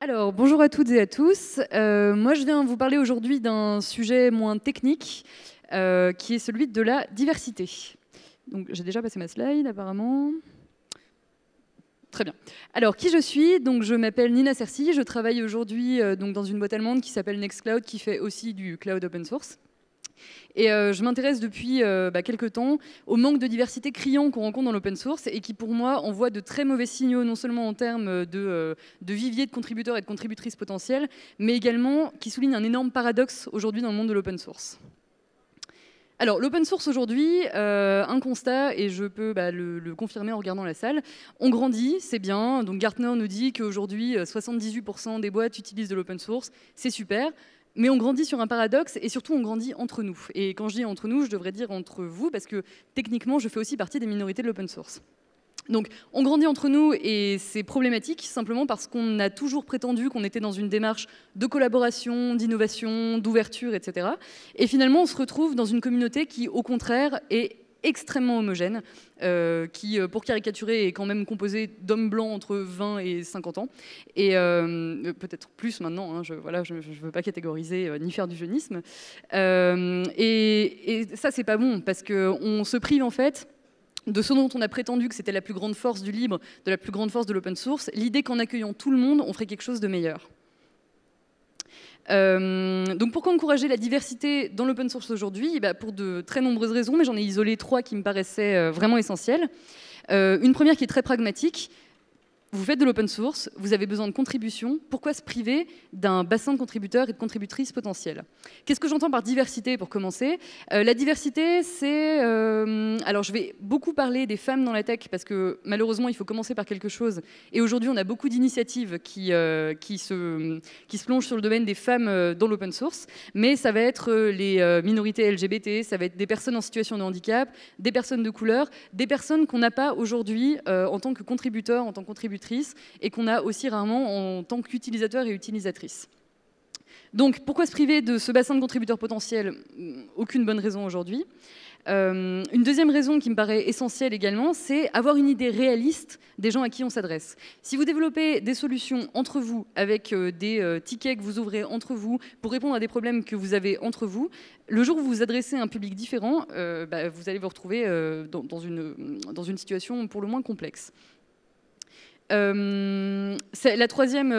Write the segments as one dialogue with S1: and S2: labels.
S1: Alors, bonjour à toutes et à tous. Euh, moi, je viens vous parler aujourd'hui d'un sujet moins technique, euh, qui est celui de la diversité. Donc, j'ai déjà passé ma slide, apparemment. Très bien. Alors, qui je suis Donc, je m'appelle Nina Cercy. Je travaille aujourd'hui euh, dans une boîte allemande qui s'appelle Nextcloud, qui fait aussi du cloud open source. Et euh, je m'intéresse depuis euh, bah, quelques temps au manque de diversité criant qu'on rencontre dans l'open source et qui, pour moi, envoie de très mauvais signaux, non seulement en termes euh, de, vivier de contributeurs et de contributrices potentiels mais également qui souligne un énorme paradoxe aujourd'hui dans le monde de l'open source. Alors, l'open source aujourd'hui, un constat, et je peux bah, le, le, confirmer en regardant la salle, on grandit, c'est bien. Donc, Gartner nous dit qu'aujourd'hui, 78% des boîtes utilisent de l'open source, c'est super mais on grandit sur un paradoxe et surtout on grandit entre nous. Et quand je dis entre nous, je devrais dire entre vous, parce que techniquement, je fais aussi partie des minorités de l'open source. Donc on grandit entre nous et c'est problématique simplement parce qu'on a toujours prétendu qu'on était dans une démarche de collaboration, d'innovation, d'ouverture, etc. Et finalement on se retrouve dans une communauté qui au contraire est extrêmement homogène, euh, qui, euh, pour caricaturer, est quand même composé d'hommes blancs entre 20 et 50 ans, et euh, peut-être plus maintenant, hein, je ne voilà, je, veux pas catégoriser ni faire du jeunisme. Et, et, ça, c'est pas bon, parce qu'on se prive en fait de ce dont on a prétendu que c'était la plus grande force du libre, de la plus grande force de l'open source, l'idée qu'en accueillant tout le monde, on ferait quelque chose de meilleur. Euh, donc pourquoi encourager la diversité dans l'open source aujourd'hui eh ben, Pour de très nombreuses raisons, mais j'en ai isolé trois qui me paraissaient euh, vraiment essentielles. Euh, une première qui est très pragmatique, vous faites de l'open source, vous avez besoin de contributions, pourquoi se priver d'un bassin de contributeurs et de contributrices potentiels Qu'est-ce que j'entends par diversité pour commencer euh, La diversité, c'est... Euh, alors je vais beaucoup parler des femmes dans la tech parce que malheureusement, il faut commencer par quelque chose. Et aujourd'hui, on a beaucoup d'initiatives qui, euh, qui, se, qui se plongent sur le domaine des femmes dans l'open source, mais ça va être les minorités LGBT, ça va être des personnes en situation de handicap, des personnes de couleur, des personnes qu'on n'a pas aujourd'hui en tant que contributeurs, en tant que contributeurs et qu'on a aussi rarement en tant qu'utilisateur et utilisatrice. Donc pourquoi se priver de ce bassin de contributeurs potentiels hmm, Aucune bonne raison aujourd'hui. Euh, une deuxième raison qui me paraît essentielle également, c'est avoir une idée réaliste des gens à qui on s'adresse. Si vous développez des solutions entre vous, avec euh, des euh, tickets que vous ouvrez entre vous, pour répondre à des problèmes que vous avez entre vous, le jour où vous vous adressez à un public différent, bah, vous allez vous retrouver dans, dans une situation pour le moins complexe. Euh, euh, la, troisième,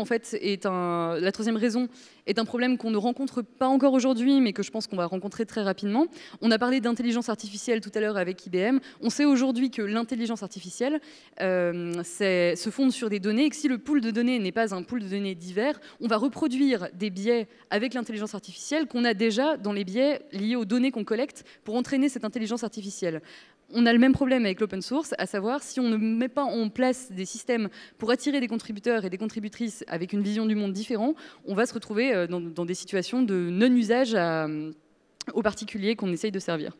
S1: en fait, est un, raison est un problème qu'on ne rencontre pas encore aujourd'hui, mais que je pense qu'on va rencontrer très rapidement. On a parlé d'intelligence artificielle tout à l'heure avec IBM. On sait aujourd'hui que l'intelligence artificielle euh, se fonde sur des données et que si le pool de données n'est pas un pool de données divers, on va reproduire des biais avec l'intelligence artificielle qu'on a déjà dans les biais liés aux données qu'on collecte pour entraîner cette intelligence artificielle on a le même problème avec l'open source, à savoir si on ne met pas en place des systèmes pour attirer des contributeurs et des contributrices avec une vision du monde différent, on va se retrouver euh, dans des situations de non-usage aux particuliers qu'on essaye de servir.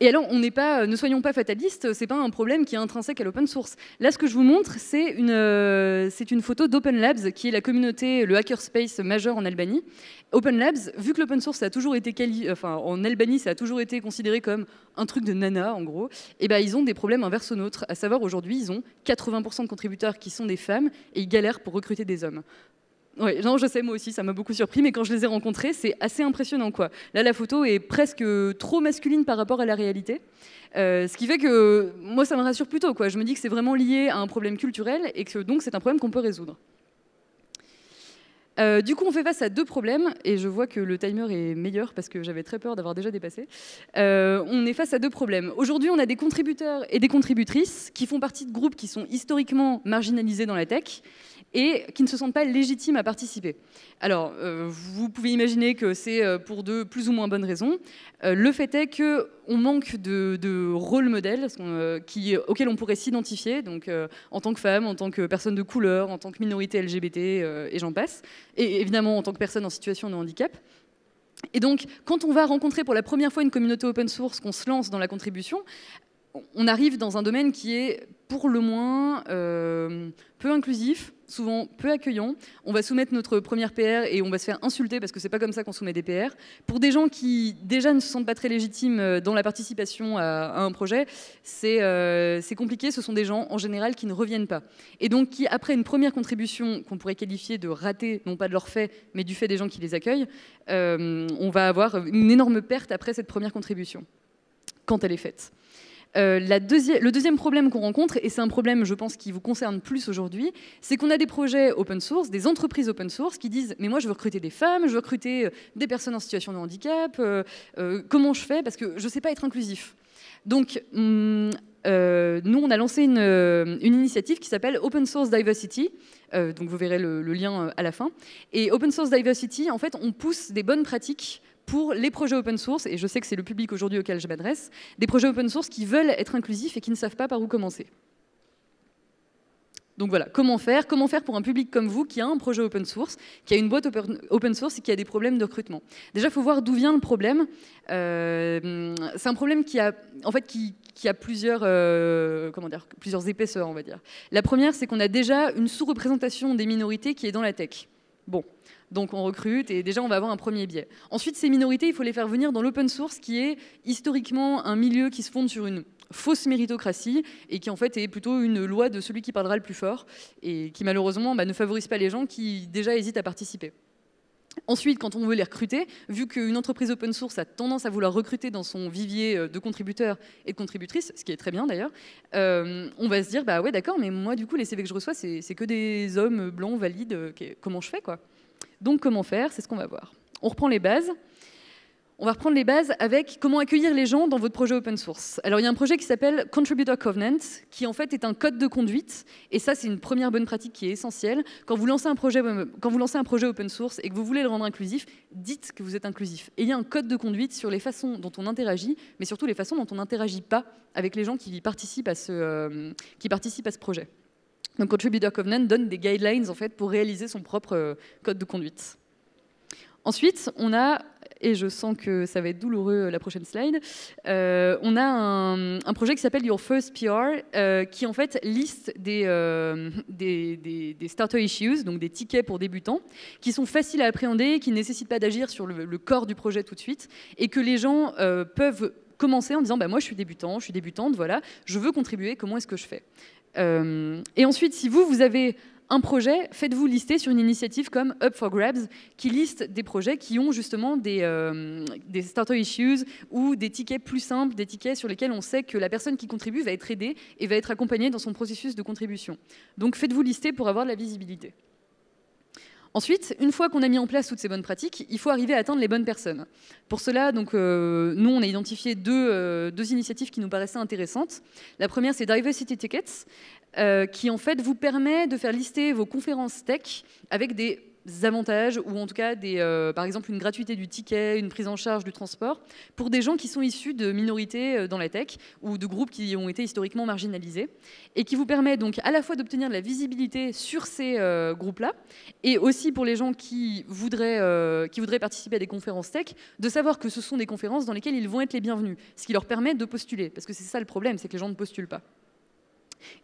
S1: Et alors, on pas, euh, ne soyons pas fatalistes, euh, c'est pas un problème qui est intrinsèque à l'open source. Là, ce que je vous montre, c'est une, euh, une photo d'Open Labs, qui est la communauté, le hackerspace majeur en Albanie. Open Labs, vu que l'open source a toujours été enfin, en Albanie, ça a toujours été considéré comme un truc de nana, en gros. Et eh ben, ils ont des problèmes inverses aux nôtres. À savoir, aujourd'hui, ils ont 80% de contributeurs qui sont des femmes et ils galèrent pour recruter des hommes. Oui, non, je sais, moi aussi, ça m'a beaucoup surpris, mais quand je les ai rencontrés, c'est assez impressionnant, quoi. Là, la photo est presque euh, trop masculine par rapport à la réalité, euh, ce qui fait que moi, ça me rassure plutôt, quoi. Je me dis que c'est vraiment lié à un problème culturel et que donc c'est un problème qu'on peut résoudre. Euh, du coup, on fait face à deux problèmes, et je vois que le timer est meilleur parce que j'avais très peur d'avoir déjà dépassé. Euh, on est face à deux problèmes. Aujourd'hui, on a des contributeurs et des contributrices qui font partie de groupes qui sont historiquement marginalisés dans la tech et qui ne se sentent pas légitimes à participer. Alors, euh, vous pouvez imaginer que c'est pour de plus ou moins bonnes raisons. le fait est que on manque de, rôle modèle euh, qui, auquel on pourrait s'identifier, donc euh, en tant que femme, en tant que personne de couleur, en tant que minorité LGBT, euh, et j'en passe, et évidemment en tant que personne en situation de handicap. Et donc, quand on va rencontrer pour la première fois une communauté open source, qu'on se lance dans la contribution, on arrive dans un domaine qui est pour le moins euh, peu inclusif, souvent peu accueillant. On va soumettre notre première PR et on va se faire insulter parce que c'est pas comme ça qu'on soumet des PR. Pour des gens qui déjà ne se sentent pas très légitimes euh, dans la participation à, un projet, euh, c'est compliqué. Ce sont des gens en général qui ne reviennent pas. Et donc qui, après une première contribution qu'on pourrait qualifier de ratée, non pas de leur fait, mais du fait des gens qui les accueillent, on va avoir une énorme perte après cette première contribution, quand elle est faite. Euh, le deuxième problème qu'on rencontre, et c'est un problème, je pense, qui vous concerne plus aujourd'hui, c'est qu'on a des projets open source, des entreprises open source qui disent Mais moi, je veux recruter des femmes, je veux recruter euh, des personnes en situation de handicap, euh, comment je fais Parce que je ne sais pas être inclusif. Donc, hum, nous, on a lancé une, initiative qui s'appelle Open Source Diversity. donc, vous verrez le, lien à la fin. Et Open Source Diversity, en fait, on pousse des bonnes pratiques pour les projets open source, et je sais que c'est le public aujourd'hui auquel je m'adresse, des projets open source qui veulent être inclusifs et qui ne savent pas par où commencer. Donc voilà, comment faire Comment faire pour un public comme vous qui a un projet open source, qui a une boîte open source et qui a des problèmes de recrutement Déjà, il faut voir d'où vient le problème. Euh, c'est un problème qui a, en fait, qui, a plusieurs, euh, comment dire, plusieurs épaisseurs, on va dire. La première, c'est qu'on a déjà une sous-représentation des minorités qui est dans la tech. Bon, donc on recrute et déjà on va avoir un premier biais. Ensuite, ces minorités, il faut les faire venir dans l'open source qui est historiquement un milieu qui se fonde sur une fausse méritocratie et qui en fait est plutôt une loi de celui qui parlera le plus fort et qui malheureusement bah, ne favorise pas les gens qui déjà hésitent à participer. Ensuite, quand on veut les recruter, vu qu'une entreprise open source a tendance à vouloir recruter dans son vivier euh, de contributeurs et de contributrices, ce qui est très bien d'ailleurs, euh, on va se dire, bah ouais d'accord, mais moi du coup les CV que je reçois, c'est que des hommes blancs valides, euh, comment je fais quoi Donc comment faire, c'est ce qu'on va voir. On reprend les bases on va reprendre les bases avec comment accueillir les gens dans votre projet open source. Alors, il y a un projet qui s'appelle Contributor Covenant, qui en fait est un code de conduite. Et ça, c'est une première bonne pratique qui est essentielle. Quand vous, lancez un projet, euh, quand vous lancez un projet open source et que vous voulez le rendre inclusif, dites que vous êtes inclusif. il a un code de conduite sur les façons dont on interagit, mais surtout les façons dont on n'interagit pas avec les gens qui participent à ce, euh, qui participent à ce projet. Donc, Contributor Covenant donne des guidelines en fait, pour réaliser son propre euh, code de conduite. Ensuite, on a et je sens que ça va être douloureux euh, la prochaine slide, euh, on a un, projet qui s'appelle Your First PR, euh, qui en fait liste des, des, starter issues, donc des tickets pour débutants, qui sont faciles à appréhender, qui ne nécessitent pas d'agir sur le, le, corps du projet tout de suite, et que les gens peuvent commencer en disant bah, moi je suis débutant, je suis débutante, voilà, je veux contribuer, comment est-ce que je fais Et ensuite, si vous, vous avez un projet, faites-vous lister sur une initiative comme Up for Grabs, qui liste des projets qui ont justement euh, des, starter issues ou des tickets plus simples, des tickets sur lesquels on sait que la personne qui contribue va être aidée et va être accompagnée dans son processus de contribution. Donc faites-vous lister pour avoir de la visibilité. Ensuite, une fois qu'on a mis en place toutes ces bonnes pratiques, il faut arriver à atteindre les bonnes personnes. Pour cela, donc, euh, nous, on a identifié euh, deux, initiatives qui nous paraissaient intéressantes. La première, c'est Diversity Tickets, euh, qui en fait vous permet de faire lister vos conférences tech avec des avantages ou en tout cas des, euh, par exemple une gratuité du ticket, une prise en charge du transport pour des gens qui sont issus de minorités euh, dans la tech ou de groupes qui ont été historiquement marginalisés et qui vous permet donc à la fois d'obtenir de la visibilité sur ces euh, groupes-là et aussi pour les gens qui voudraient, qui voudraient participer à des conférences tech de savoir que ce sont des conférences dans lesquelles ils vont être les bienvenus, ce qui leur permet de postuler parce que c'est ça le problème, c'est que les gens ne postulent pas.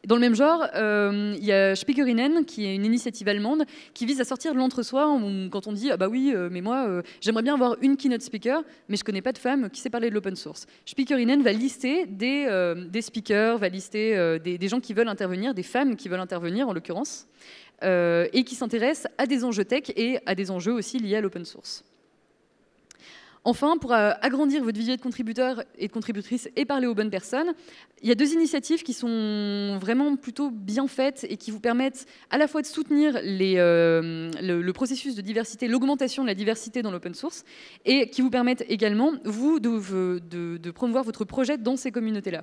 S1: Dans le même genre, euh, il y a Speakerinnen, qui est une initiative allemande, qui vise à sortir de l'entre-soi quand on dit Ah bah oui, euh, mais moi, euh, j'aimerais bien avoir une keynote speaker, mais je connais pas de femme qui sait parler de l'open source. Speakerinnen va lister des, speakers, va lister des, des, gens qui veulent intervenir, des femmes qui veulent intervenir en l'occurrence, et qui s'intéressent à des enjeux tech et à des enjeux aussi liés à l'open source. Enfin, pour euh, agrandir votre vivier de contributeur et de contributrices et parler aux bonnes personnes, il y a deux initiatives qui sont vraiment plutôt bien faites et qui vous permettent à la fois de soutenir euh, le, processus de diversité, l'augmentation de la diversité dans l'open source, et qui vous permettent également, vous, de promouvoir votre projet dans ces communautés-là.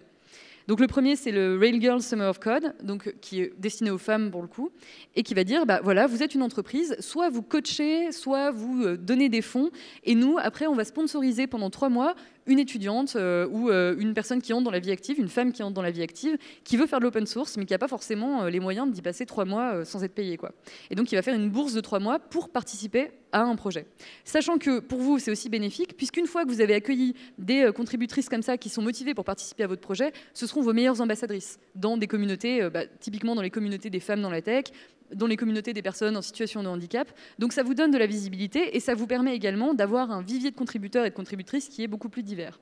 S1: Donc le premier, c'est le Rail Girls Summer of Code, donc, qui est destiné aux femmes pour le coup, et qui va dire, bah, voilà, vous êtes une entreprise, soit vous coachez, soit vous euh, donnez des fonds, et nous, après, on va sponsoriser pendant trois mois une étudiante euh, ou euh, une personne qui entre dans la vie active, une femme qui entre dans la vie active, qui veut faire de l'open source, mais qui n'a pas forcément euh, les moyens d'y passer trois mois sans être payée. Quoi. Et donc, il va faire une bourse de trois mois pour participer à un projet. Sachant que pour vous, c'est aussi bénéfique, puisqu'une fois que vous avez accueilli des contributrices comme ça qui sont motivées pour participer à votre projet, ce seront vos meilleures ambassadrices dans des communautés, bah, typiquement dans les communautés des femmes dans la tech, dans les communautés des personnes en situation de handicap. Donc ça vous donne de la visibilité et ça vous permet également d'avoir un vivier de contributeurs et de contributrices qui est beaucoup plus divers.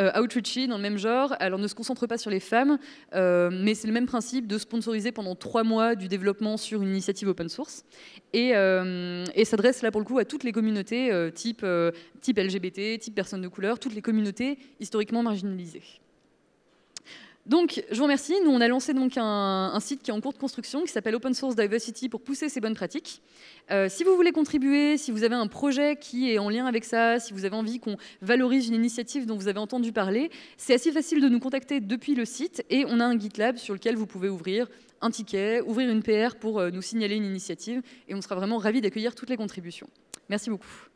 S1: Euh, Outreachy, dans le même genre, alors ne se concentre pas sur les femmes, euh, mais c'est le même principe de sponsoriser pendant trois mois du développement sur une initiative open source et, euh, s'adresse là pour le coup à toutes les communautés type LGBT, type personnes de couleur, toutes les communautés historiquement marginalisées. Donc, je vous remercie. Nous, on a lancé donc un, site qui est en cours de construction, qui s'appelle Open Source Diversity, pour pousser ces bonnes pratiques. Euh, si vous voulez contribuer, si vous avez un projet qui est en lien avec ça, si vous avez envie qu'on valorise une initiative dont vous avez entendu parler, c'est assez facile de nous contacter depuis le site, et on a un GitLab sur lequel vous pouvez ouvrir un ticket, ouvrir une PR pour euh, nous signaler une initiative, et on sera vraiment ravis d'accueillir toutes les contributions. Merci beaucoup.